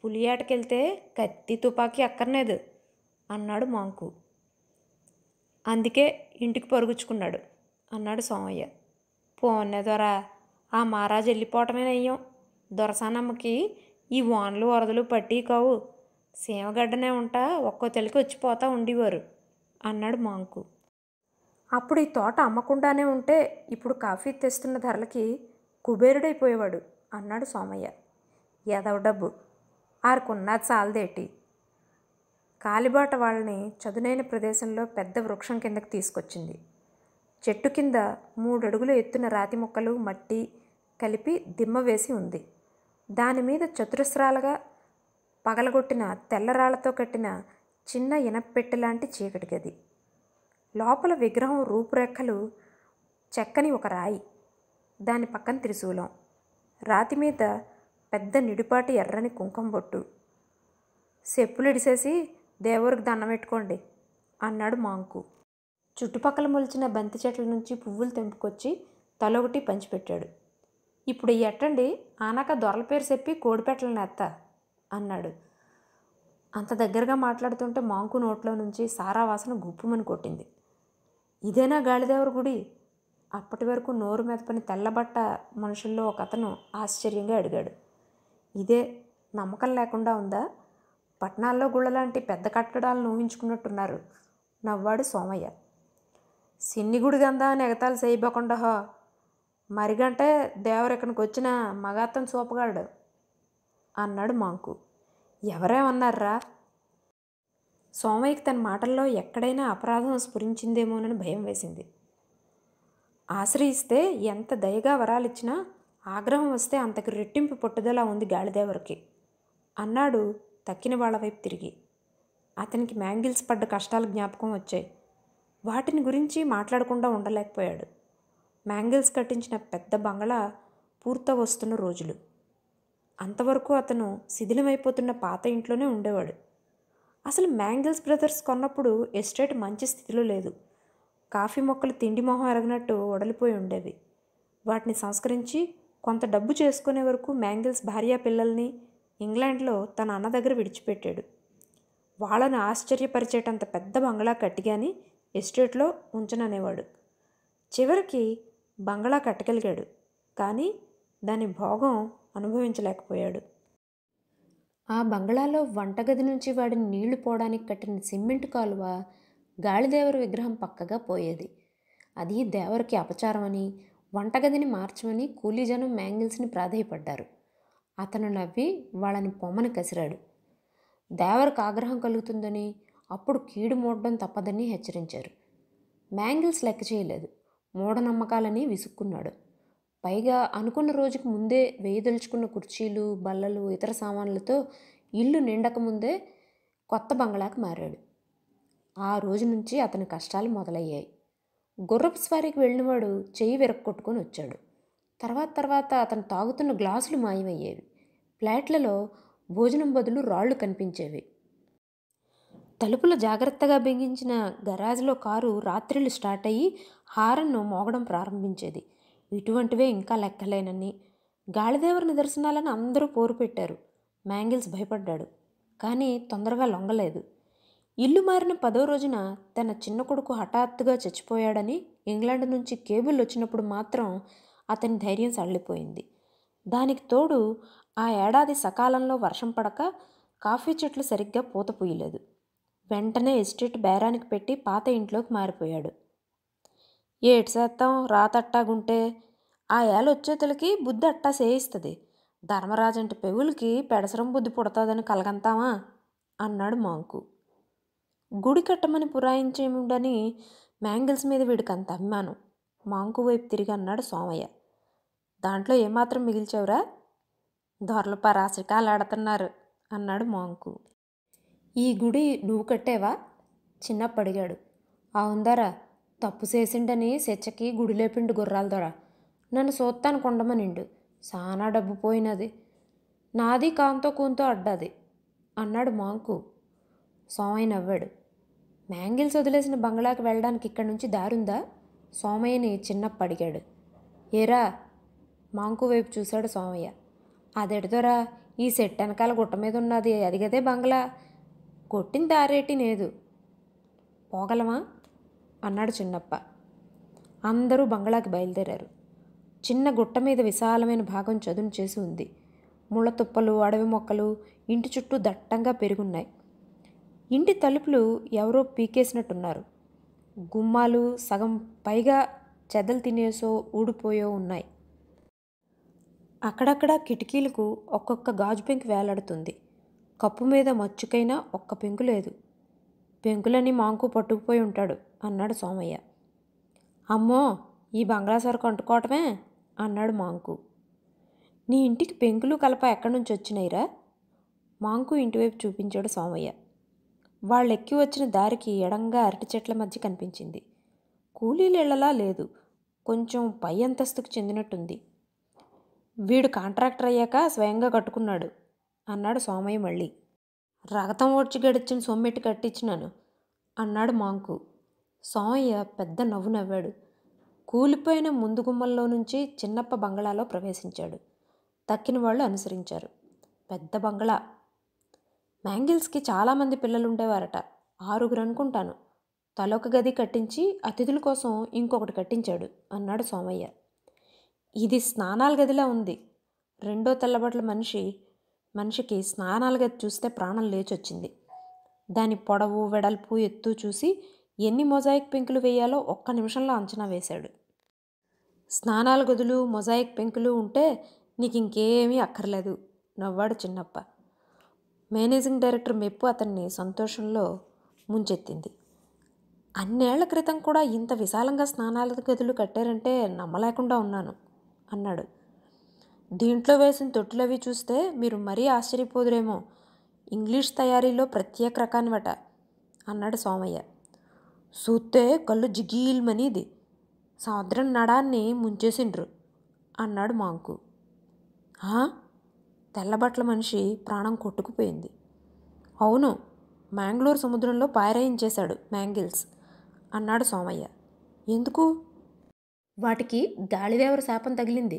పులియాటకెళ్తే కత్తి తుపాకీ అక్కర్లేదు అన్నాడు మాంకు అందుకే ఇంటికి పరుగుచ్చుకున్నాడు అన్నాడు సోమయ్య పోనే దొర ఆ మహారాజు వెళ్ళిపోవటమే నయ్యం దొరసానమ్మకి ఈ వానలు వరదలు పట్టి కావు సీమగడ్డనే ఉంటా ఒక్కో తెలికి వచ్చిపోతా ఉండేవారు అన్నాడు మాంకు అప్పుడు ఈ తోట అమ్మకుండానే ఉంటే ఇప్పుడు కాఫీ తెస్తున్న ధరలకి కుబేరుడైపోయేవాడు అన్నాడు సోమయ్య ఏదవ డబ్బు ఆరుకున్నా చాలదేటి కాలిబాట వాళ్ళని చదునైన ప్రదేశంలో పెద్ద వృక్షం కిందకి తీసుకొచ్చింది చెట్టు కింద మూడడుగులు ఎత్తున రాతి ముక్కలు మట్టి కలిపి దిమ్మ వేసి ఉంది దాని మీద చతురస్రాలుగా పగలగొట్టిన తెల్లరాళ్లతో కట్టిన చిన్న ఇనపెట్టె లాంటి చీకటి గది లోపల విగ్రహం రూపురేఖలు చెక్కని ఒక రాయి దాని పక్కన త్రిశూలం రాతి మీద పెద్ద నిడిపాటి ఎర్రని కుంకుమ బొట్టు చెప్పులు ఇడిసేసి దేవుడికి దండం పెట్టుకోండి అన్నాడు మాంకు చుట్టుపక్కల మొలిచిన బంతి చెట్ల నుంచి పువ్వులు తెంపుకొచ్చి తలొకటి పంచిపెట్టాడు ఇప్పుడు ఎట్టండి ఆనాక దొరల పేరు చెప్పి కోడిపెట్టలను ఎత్త అన్నాడు అంత దగ్గరగా మాట్లాడుతుంటే మాంకు నోట్లో నుంచి సారా వాసన గుప్పుమని కొట్టింది ఇదేనా గాలిదేవర గుడి అప్పటి వరకు నోరు మెదపని తెల్లబట్ట మనుషుల్లో ఒక అతను ఆశ్చర్యంగా అడిగాడు ఇదే నమ్మకం లేకుండా ఉందా పట్టణాల్లో గుళ్ళలాంటి పెద్ద కట్టడాలను ఊహించుకున్నట్టున్నారు నవ్వాడు సోమయ్య సిన్నిగుడి గందా నెగతాలు చేయబోకుండా హో మరిగంటే దేవరెక్కడికి వచ్చిన మగాతం సూపగాడు అన్నాడు మాంకు ఎవరేమన్నారా సోమయ్యకి తన మాటల్లో ఎక్కడైనా అపరాధం స్ఫురించిందేమోనని భయం వేసింది ఆశ్రయిస్తే ఎంత దయగా వరాలిచ్చినా ఆగ్రహం వస్తే అంతకు రెట్టింపు పట్టుదల ఉంది గాలిదేవరికి అన్నాడు తక్కిన వాళ్ళ వైపు తిరిగి అతనికి మ్యాంగిల్స్ పడ్డ కష్టాలు జ్ఞాపకం వచ్చాయి వాటిని గురించి మాట్లాడకుండా ఉండలేకపోయాడు మ్యాంగిల్స్ కట్టించిన పెద్ద బంగళ పూర్త వస్తున్న రోజులు అంతవరకు అతను శిథిలమైపోతున్న పాత ఇంట్లోనే ఉండేవాడు అసలు మ్యాంగిల్స్ బ్రదర్స్ కొన్నప్పుడు ఎస్టేట్ మంచి స్థితిలో లేదు కాఫీ మొక్కలు తిండి మొహం ఎరగినట్టు వడలిపోయి ఉండేవి వాటిని సంస్కరించి కొంత డబ్బు చేసుకునే వరకు మ్యాంగిల్స్ భార్యా పిల్లల్ని ఇంగ్లాండ్లో తన అన్న దగ్గర విడిచిపెట్టాడు వాళ్ళను ఆశ్చర్యపరిచేటంత పెద్ద బంగ్లా కట్టిగాని ఎస్టేట్లో ఉంచననేవాడు చివరికి బంగ్లా కట్టగలిగాడు కానీ దాని భోగం అనుభవించలేకపోయాడు ఆ బంగ్లాలో వంటగది నుంచి వాడిని నీళ్లు పోవడానికి కట్టిన సిమెంట్ కాలువ గాలిదేవర విగ్రహం పక్కగా పోయేది అది దేవరికి అపచారమని వంటగదిని మార్చమని కూలీజనం మ్యాంగిల్స్ని ప్రాధాయపడ్డారు అతను నవ్వి వాళ్ళని పొమ్మని కసిరాడు దేవరకు ఆగ్రహం కలుగుతుందని అప్పుడు కీడు మూడడం తప్పదని హెచ్చరించారు మ్యాంగిల్స్ లెక్క చేయలేదు మూఢనమ్మకాలని విసుక్కున్నాడు పైగా అనుకున్న రోజుకు ముందే వేయదలుచుకున్న కుర్చీలు బల్లలు ఇతర సామాన్లతో ఇల్లు నిండకముందే కొత్త బంగ్లాకు మారాడు ఆ రోజు నుంచి అతని కష్టాలు మొదలయ్యాయి గుర్రపు స్వారీకి వెళ్ళినవాడు చెయ్యి విరక్కొట్టుకొని వచ్చాడు తర్వాత తర్వాత అతను తాగుతున్న గ్లాసులు మాయమయ్యేవి ఫ్లాట్లలో భోజనం బదులు రాళ్లు కనిపించేవి తలుపులు జాగ్రత్తగా బిగించిన గరాజ్లో కారు రాత్రిళ్ళు స్టార్ట్ అయ్యి హారన్ను మోగడం ప్రారంభించేది ఇటువంటివే ఇంకా లెక్కలేనని గాలిదేవుని దర్శనాలను అందరూ పోరు పెట్టారు మ్యాంగిల్స్ భయపడ్డాడు కానీ తొందరగా లొంగలేదు ఇల్లు మారిన పదో రోజున తన చిన్న కొడుకు హఠాత్తుగా చచ్చిపోయాడని ఇంగ్లాండ్ నుంచి కేబుల్ వచ్చినప్పుడు మాత్రం అతని ధైర్యం సళ్ళిపోయింది దానికి తోడు ఆ ఏడాది సకాలంలో వర్షం పడక కాఫీ చెట్లు సరిగ్గా పూత పూయలేదు వెంటనే ఎస్టేట్ బేరానికి పెట్టి పాత ఇంట్లోకి మారిపోయాడు ఏటి చేస్తాం రాతట్టాగుంటే ఆ ఏళ బుద్ధి అట్టా సేయిస్తుంది ధర్మరాజంటి పెవులకి పెడసరం బుద్ధి పుడతాదని కలగంతామా అన్నాడు మాంకు గుడి కట్టమని పురాయించేముండని మ్యాంగిల్స్ మీద వీడికి అంత అభిమానం మాంకు వైపు తిరిగి అన్నాడు సోమయ్య దాంట్లో ఏమాత్రం మిగిల్చావురా దొరలు పరాశకాలు ఆడుతున్నారు అన్నాడు మాంకు ఈ గుడి నువ్వు కట్టేవా చిన్నప్పడిగాడు అవుందారా తప్పు చేసిండని శిక్షకి గుడిలేపిండు గుర్రాల దొర నన్ను సోత్తాను కొండమనిండు సానా డబ్బు పోయినది నాది కాంతో కూంతో అడ్డాది అన్నాడు మాంకు సోమయ్య నవ్వాడు మ్యాంగిల్స్ వదిలేసిన బంగ్లాకి వెళ్ళడానికి ఇక్కడి నుంచి దారుందా సోమయ్యని చిన్నప్పు అడిగాడు ఏరా మాంకు వైపు చూశాడు సోమయ్య అదెడదోరా ఈ సెట్ వెనకాల గుట్ట మీద ఉన్నది అదిగదే బంగ్లా కొట్టిన దారేటి నేదు పోగలమా అన్నాడు చిన్నప్ప అందరూ బంగ్లాకి బయలుదేరారు చిన్న గుట్ట మీద విశాలమైన భాగం చదును చేసి ఉంది ముళ్ళతుప్పలు అడవి మొక్కలు ఇంటి చుట్టూ దట్టంగా పెరుగున్నాయి ఇంటి తలుపులు ఎవరో పీకేసినట్టున్నారు గుమ్మాలు సగం పైగా చెదలు తినేసో ఊడిపోయో ఉన్నాయి అక్కడక్కడ కిటికీలకు ఒక్కొక్క గాజు పెంకు వేలాడుతుంది కప్పు మీద మచ్చుకైనా ఒక్క పెంకు లేదు పెంకులని మాంకు పట్టుకుపోయి ఉంటాడు అన్నాడు సోమయ్య అమ్మో ఈ బంగ్లా సరుకు అంటుకోవటమే అన్నాడు మాంకు నీ ఇంటికి పెంకులు కలప ఎక్కడి నుంచి వచ్చినాయిరా మాంకు ఇంటివైపు చూపించాడు సోమయ్య వాళ్ళెక్కి వచ్చిన దారికి ఎడంగా అరటి చెట్ల మధ్య కనిపించింది కూలీలిళ్లలా లేదు కొంచెం పై అంతస్తుకు చెందినట్టుంది వీడు కాంట్రాక్టర్ అయ్యాక స్వయంగా కట్టుకున్నాడు అన్నాడు సోమయ్య మళ్ళీ రగతం ఓడ్చి గడిచిన సొమ్మెట్టి కట్టించినాను అన్నాడు మాంకు సోమయ్య పెద్ద నవ్వు నవ్వాడు కూలిపోయిన ముందు గుమ్మల్లో నుంచి చిన్నప్ప బంగ్లాలో ప్రవేశించాడు తక్కిన వాళ్ళు అనుసరించారు పెద్ద బంగ్లా మ్యాంగిల్స్కి చాలామంది పిల్లలు ఉండేవారట ఆరుగురు అనుకుంటాను తలొక గది కట్టించి అతిథుల కోసం ఇంకొకటి కట్టించాడు అన్నాడు సోమయ్య ఇది స్నానాల గదిలా ఉంది రెండో తెల్లబట్ల మనిషి మనిషికి స్నానాలుగా చూస్తే ప్రాణం లేచొచ్చింది దాని పొడవు వెడల్పు ఎత్తు చూసి ఎన్ని మొజాయిక్ పెంకులు వేయాలో ఒక్క నిమిషంలో అంచనా వేశాడు స్నానాల గదులు మొజాయిక్ పెంకులు ఉంటే నీకు ఇంకేమీ అక్కర్లేదు నవ్వాడు చిన్నప్ప మేనేజింగ్ డైరెక్టర్ మెప్పు అతన్ని సంతోషంలో ముంచెత్తింది అన్నేళ్ల క్రితం కూడా ఇంత విశాలంగా స్నానాల గదులు కట్టారంటే నమ్మలేకుండా ఉన్నాను అన్నాడు దీంట్లో వేసిన తొట్టులవి చూస్తే మీరు మరీ ఆశ్చర్యపోదురేమో ఇంగ్లీష్ తయారీలో ప్రత్యేక రకానివట అన్నాడు సోమయ్య చూస్తే కళ్ళు జిగీల్మనిది సముద్రం నడాన్ని ముంచేసిండ్రు అన్నాడు మాంకు తెల్లబట్ల మనిషి ప్రాణం కొట్టుకుపోయింది అవును మ్యాంగ్లూర్ సముద్రంలో పాయరాయించేశాడు మ్యాంగిల్స్ అన్నాడు సోమయ్య ఎందుకు వాటికి గాలివేవర శాపం తగిలింది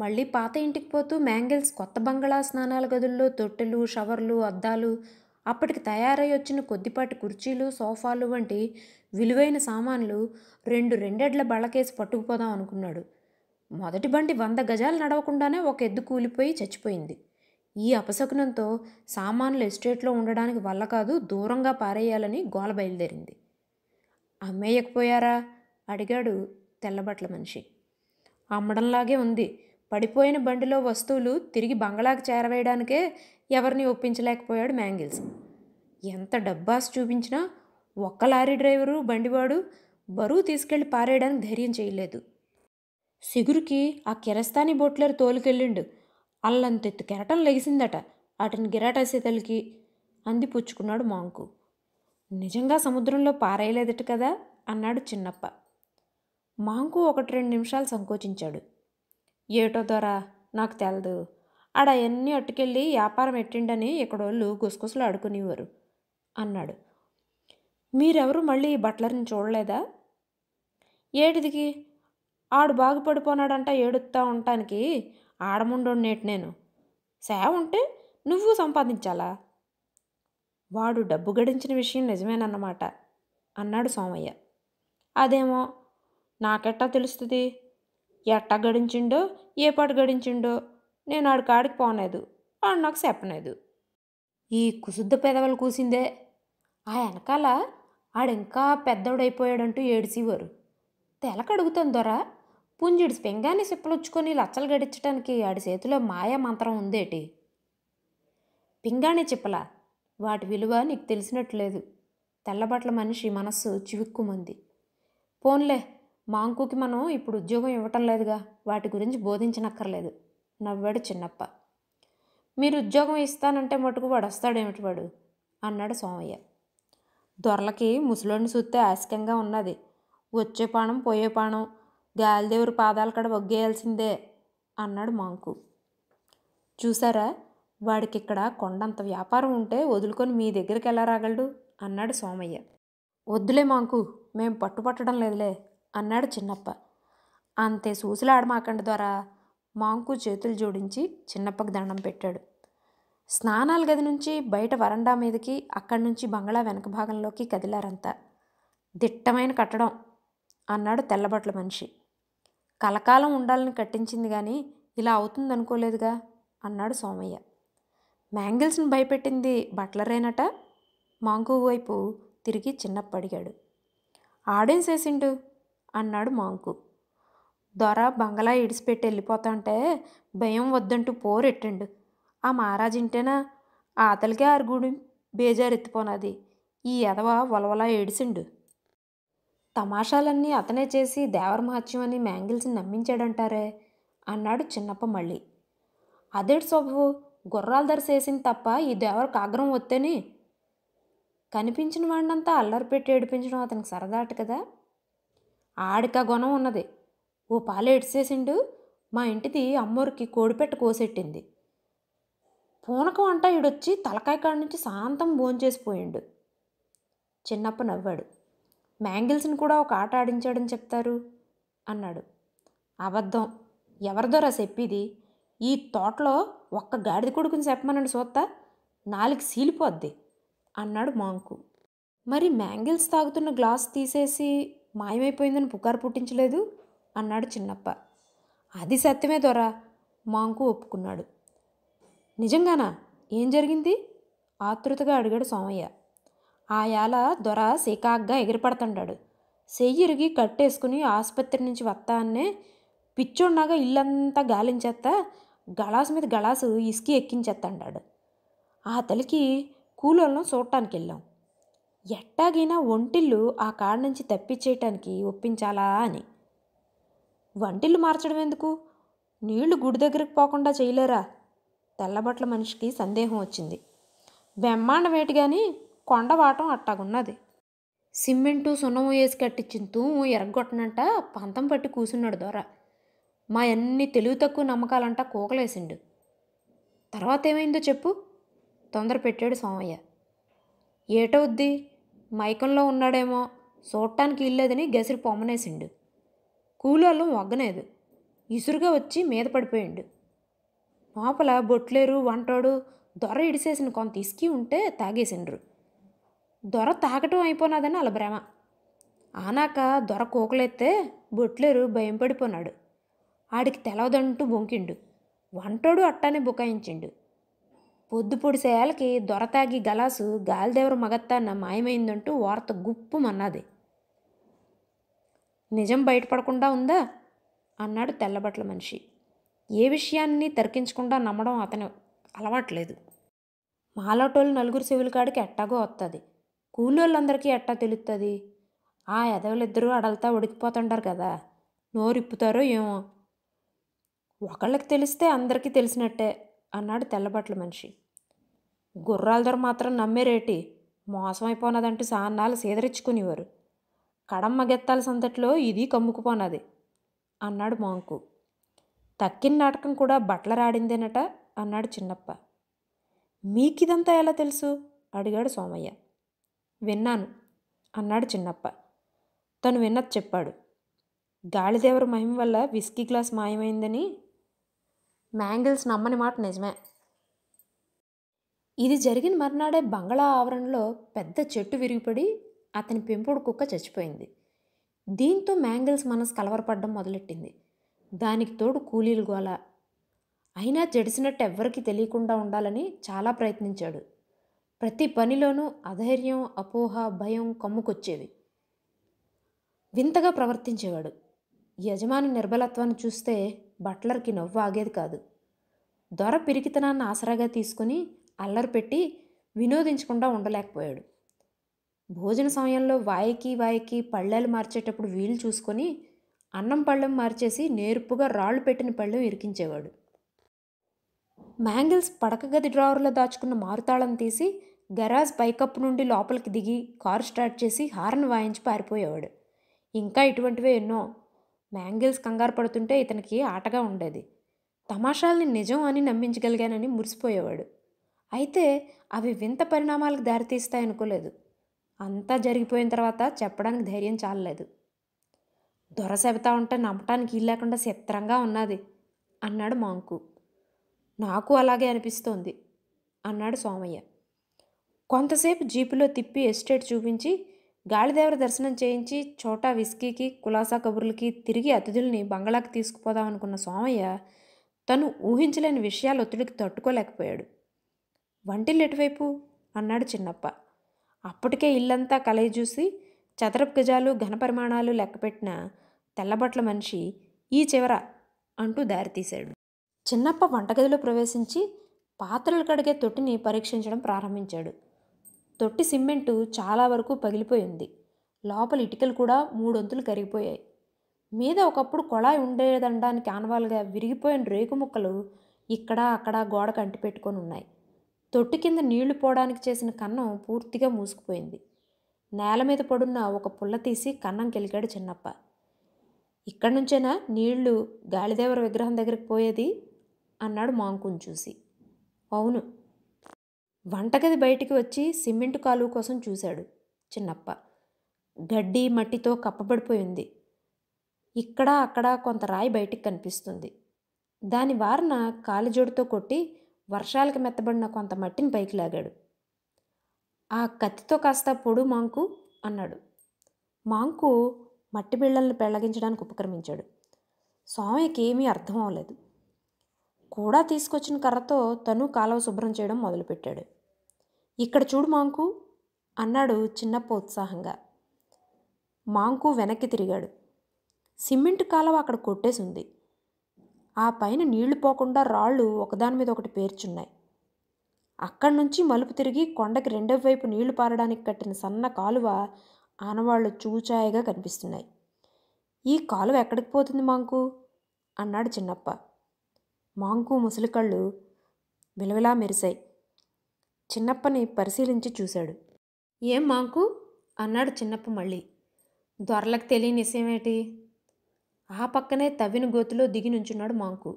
మళ్ళీ పాత ఇంటికి పోతూ మ్యాంగిల్స్ కొత్త బంగళా స్నానాల గదుల్లో తొట్టెలు షవర్లు అద్దాలు అప్పటికి తయారై వచ్చిన కొద్దిపాటి కుర్చీలు సోఫాలు వంటి విలువైన సామాన్లు రెండు రెండెడ్ల బళ్ళకేసి పట్టుకుపోదాం అనుకున్నాడు మొదటి బండి వంద గజాలు నడవకుండానే ఒక ఎద్దు కూలిపోయి చచ్చిపోయింది ఈ అపశకునంతో సామాన్లు ఎస్టేట్లో ఉండడానికి వల్ల కాదు దూరంగా పారేయాలని గోల బయలుదేరింది అమ్మేయకపోయారా అడిగాడు తెల్లబట్ల మనిషి అమ్మడంలాగే ఉంది పడిపోయిన బండిలో వస్తువులు తిరిగి బంగళాకు చేరవేయడానికే ఎవరిని ఒప్పించలేకపోయాడు మ్యాంగిల్స్ ఎంత డబ్బాస్ చూపించినా ఒక్క లారీ డ్రైవరు బండివాడు బరువు తీసుకెళ్లి పారేయడానికి ధైర్యం చేయలేదు సిగురికి ఆ కిరస్తాని బొట్లర్ తోలుకెళ్ళిండు అల్లంతెత్తు కెరటం లెగిసిందట అతని గిరాటాసీతలకి అంది పుచ్చుకున్నాడు మాంకు నిజంగా సముద్రంలో పారేయలేదట కదా అన్నాడు చిన్నప్ప మాంకు ఒకటి రెండు నిమిషాలు సంకోచించాడు ఏటో ద్వారా నాకు తెలదు ఆడ అవన్నీ అట్టుకెళ్ళి వ్యాపారం ఎట్టిండని ఎక్కడోళ్ళు గుసగుసలు ఆడుకునేవారు అన్నాడు మీరెవరు మళ్ళీ బట్లర్ని చూడలేదా ఏడిదికి ఆడు బాగుపడిపోనాడంట ఏడుతా ఉండటానికి నేటి నేను సేవ ఉంటే నువ్వు సంపాదించాలా వాడు డబ్బు గడించిన విషయం నిజమేనన్నమాట అన్నాడు సోమయ్య అదేమో నాకెట్టా తెలుస్తుంది ఎట్ట గడించిండో ఏ పాటు గడించిండో నేను ఆడి కాడికి పోనేదు ఆడు నాకు చెప్పలేదు ఈ కుసుద్ద పెదవులు కూసిందే ఆ వెనకాల ఆడింకా పెద్దోడైపోయాడంటూ ఏడిసేవారు తెలకడుగుతాను దొరా పుంజుడు స్పెంగాన్ని సిప్పలుచ్చుకొని లచ్చలు గడించడానికి ఆడి చేతిలో మాయా మంత్రం ఉందేటి పింగాణి చిప్పల వాటి విలువ నీకు తెలిసినట్లేదు తెల్లబట్ల మనిషి మనస్సు చివిక్కుమంది పోన్లే మా అంకుకి మనం ఇప్పుడు ఉద్యోగం ఇవ్వటం లేదుగా వాటి గురించి బోధించనక్కర్లేదు నవ్వాడు చిన్నప్ప మీరు ఉద్యోగం ఇస్తానంటే మటుకు వాడు వస్తాడేమిటి వాడు అన్నాడు సోమయ్య దొరలకి ముసలోని చూస్తే ఆశకంగా ఉన్నది వచ్చే పాణం పోయే పాణం గాలిదేవురి పాదాల కడ ఒగ్గేయాల్సిందే అన్నాడు మాంకు చూసారా వాడికి ఇక్కడ కొండంత వ్యాపారం ఉంటే వదులుకొని మీ దగ్గరికి ఎలా రాగలడు అన్నాడు సోమయ్య వద్దులే మాంకు మేం పట్టుపట్టడం లేదులే అన్నాడు చిన్నప్ప అంతే సూసులాడమాకండి ద్వారా మాంకు చేతులు జోడించి చిన్నప్పకు దండం పెట్టాడు స్నానాల గది నుంచి బయట వరండా మీదకి అక్కడి నుంచి బంగ్లా వెనక భాగంలోకి కదిలారంతా దిట్టమైన కట్టడం అన్నాడు తెల్లబట్ల మనిషి కలకాలం ఉండాలని కట్టించింది కానీ ఇలా అవుతుందనుకోలేదుగా అన్నాడు సోమయ్య మ్యాంగిల్స్ని భయపెట్టింది బట్లరేనట మాంకు వైపు తిరిగి చిన్నప్ప అడిగాడు ఆడేం చేసిండు అన్నాడు మాంకు దొర బంగళా ఇడిసిపెట్టి వెళ్ళిపోతాంటే భయం వద్దంటూ పోరెట్టండు ఆ మహారాజింటేనా ఆతలికే ఆరుగుడి ఎత్తిపోనది ఈ ఎదవ వలవలా ఏడిసిండు తమాషాలన్నీ అతనే చేసి దేవర మహత్యం అని మ్యాంగిల్స్ని నమ్మించాడంటారే అన్నాడు చిన్నప్ప మళ్ళీ అదేడు సొబు గుర్రాలు దర్శేసిన తప్ప ఈ దేవరకు కాగ్రం వస్తేనే కనిపించిన వాడినంతా అల్లరి పెట్టి ఏడిపించడం అతనికి సరదాట కదా ఆడికా గుణం ఉన్నది ఓ పాలు ఎడిసేసిండు మా ఇంటిది అమ్మోరికి కోడిపెట్ట కోసెట్టింది పూనకం అంటా ఈడొచ్చి తలకాయ కాడ నుంచి శాంతం భోంచేసిపోయిండు చిన్నప్ప నవ్వాడు మ్యాంగిల్స్ని కూడా ఒక ఆట ఆడించాడని చెప్తారు అన్నాడు అబద్ధం ఎవరిదోరా చెప్పిది ఈ తోటలో ఒక్క గాడిద కొడుకుని చెప్పమనండి సోత్తా నాలుగు సీలిపోద్ది అన్నాడు మాంకు మరి మ్యాంగిల్స్ తాగుతున్న గ్లాస్ తీసేసి మాయమైపోయిందని పుకారు పుట్టించలేదు అన్నాడు చిన్నప్ప అది సత్యమే దొరా మాంకు ఒప్పుకున్నాడు నిజంగానా ఏం జరిగింది ఆతృతగా అడిగాడు సోమయ్య ఆయాల దొర సీకాగ్గా ఎగిరిపడుతుంటాడు సెయ్యిరిగి కట్టేసుకుని ఆసుపత్రి నుంచి అనే పిచ్చోడ్నాగా ఇల్లంతా గాలించేత్త గళాసు మీద గళాసు ఇసుకి ఎక్కించేస్తాడు ఆ తలికి కూలోళ్ళం చూడటానికి వెళ్ళాం ఎట్టాగైనా ఒంటిళ్ళు ఆ కాడ నుంచి తప్పించేయటానికి ఒప్పించాలా అని వంటిల్లు మార్చడం ఎందుకు నీళ్లు గుడి దగ్గరకు పోకుండా చేయలేరా తెల్లబట్ల మనిషికి సందేహం వచ్చింది బ్రహ్మాండమేటి కానీ కొండవాటం అట్టాగున్నది సిమెంటు సున్నము వేసి కట్టించిన తూము ఎరగొట్టనంట పంతం పట్టి కూసున్నాడు దొర మా అన్ని తెలివి తక్కువ నమ్మకాలంట కూకలేసిండు తర్వాత ఏమైందో చెప్పు తొందర పెట్టాడు సోమయ్య ఏటవుద్ది మైకంలో ఉన్నాడేమో చూడటానికి ఇల్లేదని గసిరి పొమ్మనేసిండు కూలోళ్ళం వగ్గనేదు ఇసురుగా వచ్చి మీద పడిపోయిండు లోపల బొట్లేరు వంటోడు దొర ఇడిసేసిన కొంత ఇసుకి ఉంటే తాగేసిండ్రు దొర తాగటం అయిపోనాదని అలా భ్రమ ఆనాక దొర కోకలేస్తే బొట్లేరు భయం పడిపోనాడు ఆడికి తెలవదంటూ బొంకిండు వంటోడు అట్టానే బుకాయించిండు పొద్దుపొడిసేయాలకి దొరతాగి గలాసు గాలిదేవర మగత్తాన్న మాయమైందంటూ వార్త గుప్పు మన్నది నిజం బయటపడకుండా ఉందా అన్నాడు తెల్లబట్ల మనిషి ఏ విషయాన్ని తరికించకుండా నమ్మడం అతని అలవాట్లేదు మాలోటోళ్ళు నలుగురు శివుల కాడికి ఎట్టాగో వస్తుంది కూలోళ్ళందరికీ ఎట్టా తెలుస్తుంది ఆ ఎదవలిద్దరూ అడలతా ఉడికిపోతుంటారు కదా నోరిప్పుతారో ఏమో ఒకళ్ళకి తెలిస్తే అందరికీ తెలిసినట్టే అన్నాడు తెల్లబట్ల మనిషి గుర్రాల మాత్రం నమ్మేరేటి మోసమైపోనదంటే సాన్నాలు సేదరించుకునేవారు కడమ్మ గెత్తాల సందట్లో ఇది కమ్ముకుపోనది అన్నాడు మాంకు తక్కిన నాటకం కూడా రాడిందేనట అన్నాడు చిన్నప్ప మీకిదంతా ఎలా తెలుసు అడిగాడు సోమయ్య విన్నాను అన్నాడు చిన్నప్ప తను విన్నది చెప్పాడు గాలిదేవర మహిమ వల్ల విస్కీ గ్లాస్ మాయమైందని మ్యాంగిల్స్ నమ్మని మాట నిజమే ఇది జరిగిన మర్నాడే బంగ్లా ఆవరణలో పెద్ద చెట్టు విరిగిపడి అతని పెంపుడు కుక్క చచ్చిపోయింది దీంతో మ్యాంగిల్స్ మనసు కలవరపడడం మొదలెట్టింది దానికి తోడు కూలీలు గోల అయినా జడిసినట్టు ఎవ్వరికీ తెలియకుండా ఉండాలని చాలా ప్రయత్నించాడు ప్రతి పనిలోనూ అధైర్యం అపోహ భయం కమ్ముకొచ్చేవి వింతగా ప్రవర్తించేవాడు యజమాని నిర్బలత్వాన్ని చూస్తే బట్లర్కి నవ్వు ఆగేది కాదు దొర పిరికితనాన్ని ఆసరాగా తీసుకుని అల్లరి పెట్టి వినోదించకుండా ఉండలేకపోయాడు భోజన సమయంలో వాయికి వాయికి పళ్ళెలు మార్చేటప్పుడు వీలు చూసుకొని అన్నం పళ్ళెం మార్చేసి నేర్పుగా రాళ్ళు పెట్టిన పళ్ళెం ఇరికించేవాడు మ్యాంగిల్స్ పడకగది డ్రావర్లో దాచుకున్న మారుతాళం తీసి గరాజ్ పైకప్పు నుండి లోపలికి దిగి కారు స్టార్ట్ చేసి హార్న్ వాయించి పారిపోయేవాడు ఇంకా ఇటువంటివే ఎన్నో మ్యాంగిల్స్ కంగారు పడుతుంటే ఇతనికి ఆటగా ఉండేది తమాషాల్ని నిజం అని నమ్మించగలిగానని మురిసిపోయేవాడు అయితే అవి వింత పరిణామాలకు దారితీస్తాయనుకోలేదు అంతా జరిగిపోయిన తర్వాత చెప్పడానికి ధైర్యం చాలలేదు దొర చెబుతా ఉంటే నమ్మటానికి లేకుండా చిత్రంగా ఉన్నది అన్నాడు మాంకు నాకు అలాగే అనిపిస్తోంది అన్నాడు సోమయ్య కొంతసేపు జీపులో తిప్పి ఎస్టేట్ చూపించి గాలిదేవర దర్శనం చేయించి చోటా విస్కీకి కులాసా కబుర్లకి తిరిగి అతిథుల్ని బంగళాకి తీసుకుపోదామనుకున్న సోమయ్య తను ఊహించలేని విషయాలు ఒత్తిడికి తట్టుకోలేకపోయాడు వంటిల్లు ఎటువైపు అన్నాడు చిన్నప్ప అప్పటికే ఇల్లంతా కలయి చూసి చదరపు గజాలు ఘనపరిమాణాలు లెక్కపెట్టిన తెల్లబట్ల మనిషి ఈ చివర అంటూ దారితీశాడు చిన్నప్ప వంటగదిలో ప్రవేశించి పాత్రలు కడిగే తొట్టిని పరీక్షించడం ప్రారంభించాడు తొట్టి సిమెంటు చాలా వరకు పగిలిపోయింది లోపల ఇటుకలు కూడా మూడొంతులు కరిగిపోయాయి మీద ఒకప్పుడు కొళాయి ఉండేదనడానికి ఆనవాలుగా విరిగిపోయిన రేకు ముక్కలు ఇక్కడ అక్కడ గోడకు అంటిపెట్టుకొని ఉన్నాయి తొట్టి కింద నీళ్లు పోవడానికి చేసిన కన్నం పూర్తిగా మూసుకుపోయింది నేల మీద పడున్న ఒక పుల్ల తీసి కన్నం కెలికాడు చిన్నప్ప ఇక్కడి నుంచైనా నీళ్లు గాలిదేవర విగ్రహం దగ్గరికి పోయేది అన్నాడు మాంకుని చూసి అవును వంటగది బయటికి వచ్చి సిమెంట్ కాలువ కోసం చూశాడు చిన్నప్ప గడ్డి మట్టితో కప్పబడిపోయింది ఇక్కడ అక్కడ కొంత రాయి బయటికి కనిపిస్తుంది దాని వారన కాలిజోడుతో కొట్టి వర్షాలకు మెత్తబడిన కొంత మట్టిని పైకి లాగాడు ఆ కత్తితో కాస్త పొడు మాంకు అన్నాడు మాంకు మట్టి బిళ్ళలను పెళ్ళగించడానికి ఉపక్రమించాడు స్వామికి ఏమీ అర్థం అవ్వలేదు కూడా తీసుకొచ్చిన కర్రతో తను కాలువ శుభ్రం చేయడం మొదలుపెట్టాడు ఇక్కడ చూడు మాంకు అన్నాడు చిన్నప్ప ఉత్సాహంగా మాంకు వెనక్కి తిరిగాడు సిమెంట్ కాలవ అక్కడ కొట్టేసింది ఆ పైన నీళ్లు పోకుండా రాళ్ళు ఒకదాని మీద ఒకటి పేర్చున్నాయి అక్కడి నుంచి మలుపు తిరిగి కొండకి రెండో వైపు నీళ్లు పారడానికి కట్టిన సన్న కాలువ ఆనవాళ్ళు చూచాయగా కనిపిస్తున్నాయి ఈ కాలువ ఎక్కడికి పోతుంది మాంకు అన్నాడు చిన్నప్ప మాంకు ముసలికళ్ళు విలవిలా మెరిశాయి చిన్నప్పని పరిశీలించి చూశాడు ఏం మాంకు అన్నాడు చిన్నప్ప మళ్ళీ దొరలకు తెలియని విషయమేటి ఆ పక్కనే తవ్విన గోతిలో దిగి నుంచున్నాడు మాంకు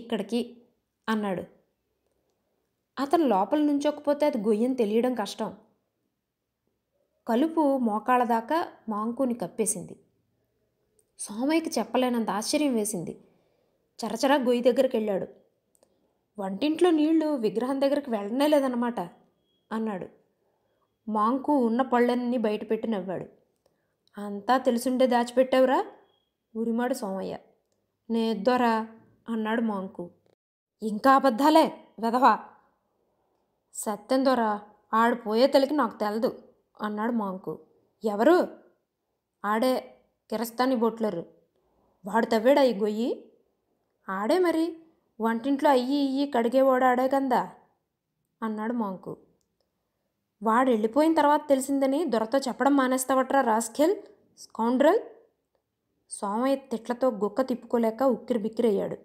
ఇక్కడికి అన్నాడు అతను లోపల నుంచోకపోతే అది గొయ్యం తెలియడం కష్టం కలుపు మోకాళ్ళ దాకా మాంకుని కప్పేసింది సోమయ్యకి చెప్పలేనంత ఆశ్చర్యం వేసింది చరచరా గొయ్యి దగ్గరికి వెళ్ళాడు వంటింట్లో నీళ్లు విగ్రహం దగ్గరికి వెళ్ళనే లేదన్నమాట అన్నాడు మాంకు ఉన్న పళ్ళన్నీ బయటపెట్టి నవ్వాడు అంతా తెలుసుండే దాచిపెట్టావురా ఉరిమాడు సోమయ్య నేద్దోరా అన్నాడు మాంకు ఇంకా అబద్ధాలే వెధవా సత్యందోరా ఆడిపోయే తలికి నాకు తెలదు అన్నాడు మాంకు ఎవరు ఆడే కిరస్తాని బొట్లరు వాడు తవ్వాడా ఈ గొయ్యి ఆడే మరి వంటింట్లో అయ్యి ఇయ్యి కడిగే ఓడాడే కందా అన్నాడు మాంకు వాడు వెళ్ళిపోయిన తర్వాత తెలిసిందని దొరతో చెప్పడం మానేస్తావట్రా రాస్కెల్ స్కౌండ్రల్ సోమయ్య తిట్లతో గుక్క తిప్పుకోలేక ఉక్కిరి బిక్కిరయ్యాడు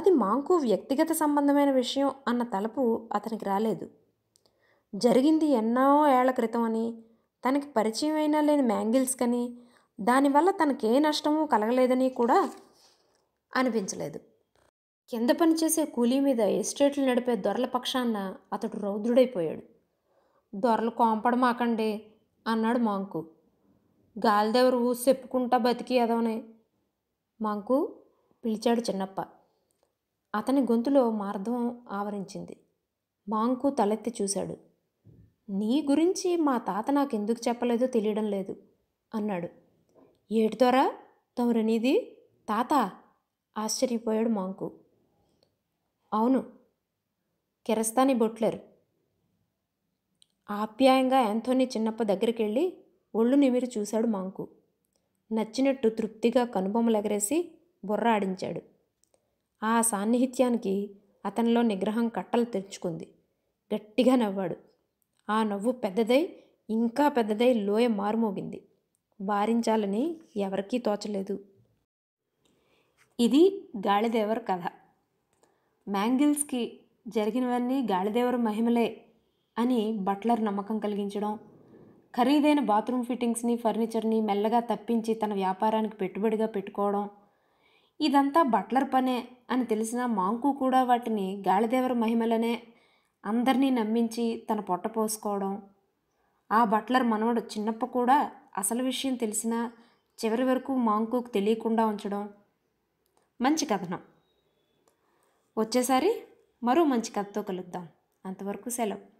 అది మాంకు వ్యక్తిగత సంబంధమైన విషయం అన్న తలపు అతనికి రాలేదు జరిగింది ఎన్నో ఏళ్ల క్రితం అని తనకి పరిచయం అయినా లేని మ్యాంగిల్స్ కానీ దానివల్ల తనకే నష్టమూ కలగలేదని కూడా అనిపించలేదు కింద పనిచేసే కూలీ మీద ఎస్టేట్లు నడిపే దొరల పక్షాన అతడు రౌద్రుడైపోయాడు దొరలు కోంపడమాకండి అన్నాడు మాంకు గాలిదెవరు చెప్పుకుంటా బతికి ఎదవనే మాంకు పిలిచాడు చిన్నప్ప అతని గొంతులో మార్ధం ఆవరించింది మాంకు తలెత్తి చూశాడు నీ గురించి మా తాత నాకు ఎందుకు చెప్పలేదో తెలియడం లేదు అన్నాడు ఏటి ఏటితోరా తమరనీది తాత ఆశ్చర్యపోయాడు మాంకు అవును కెరస్తాని బొట్లర్ ఆప్యాయంగా యాంథోనీ చిన్నప్ప దగ్గరికి వెళ్ళి ఒళ్ళు నిమిరి చూశాడు మాంకు నచ్చినట్టు తృప్తిగా ఎగరేసి బుర్ర ఆడించాడు ఆ సాన్నిహిత్యానికి అతనిలో నిగ్రహం కట్టలు తెచ్చుకుంది గట్టిగా నవ్వాడు ఆ నవ్వు పెద్దదై ఇంకా పెద్దదై లోయ మారుమోగింది వారించాలని ఎవరికీ తోచలేదు ఇది గాలిదేవర్ కథ మ్యాంగిల్స్కి జరిగినవన్నీ గాలిదేవర మహిమలే అని బట్లర్ నమ్మకం కలిగించడం ఖరీదైన బాత్రూమ్ ఫిట్టింగ్స్ని ఫర్నిచర్ని మెల్లగా తప్పించి తన వ్యాపారానికి పెట్టుబడిగా పెట్టుకోవడం ఇదంతా బట్లర్ పనే అని తెలిసిన మాంకు కూడా వాటిని గాలిదేవర మహిమలనే అందరినీ నమ్మించి తన పొట్ట పోసుకోవడం ఆ బట్లర్ మనవడు చిన్నప్ప కూడా అసలు విషయం తెలిసినా చివరి వరకు మాంకుకు తెలియకుండా ఉంచడం మంచి కథనం వచ్చేసారి మరో మంచి కథతో కలుద్దాం అంతవరకు సెలవు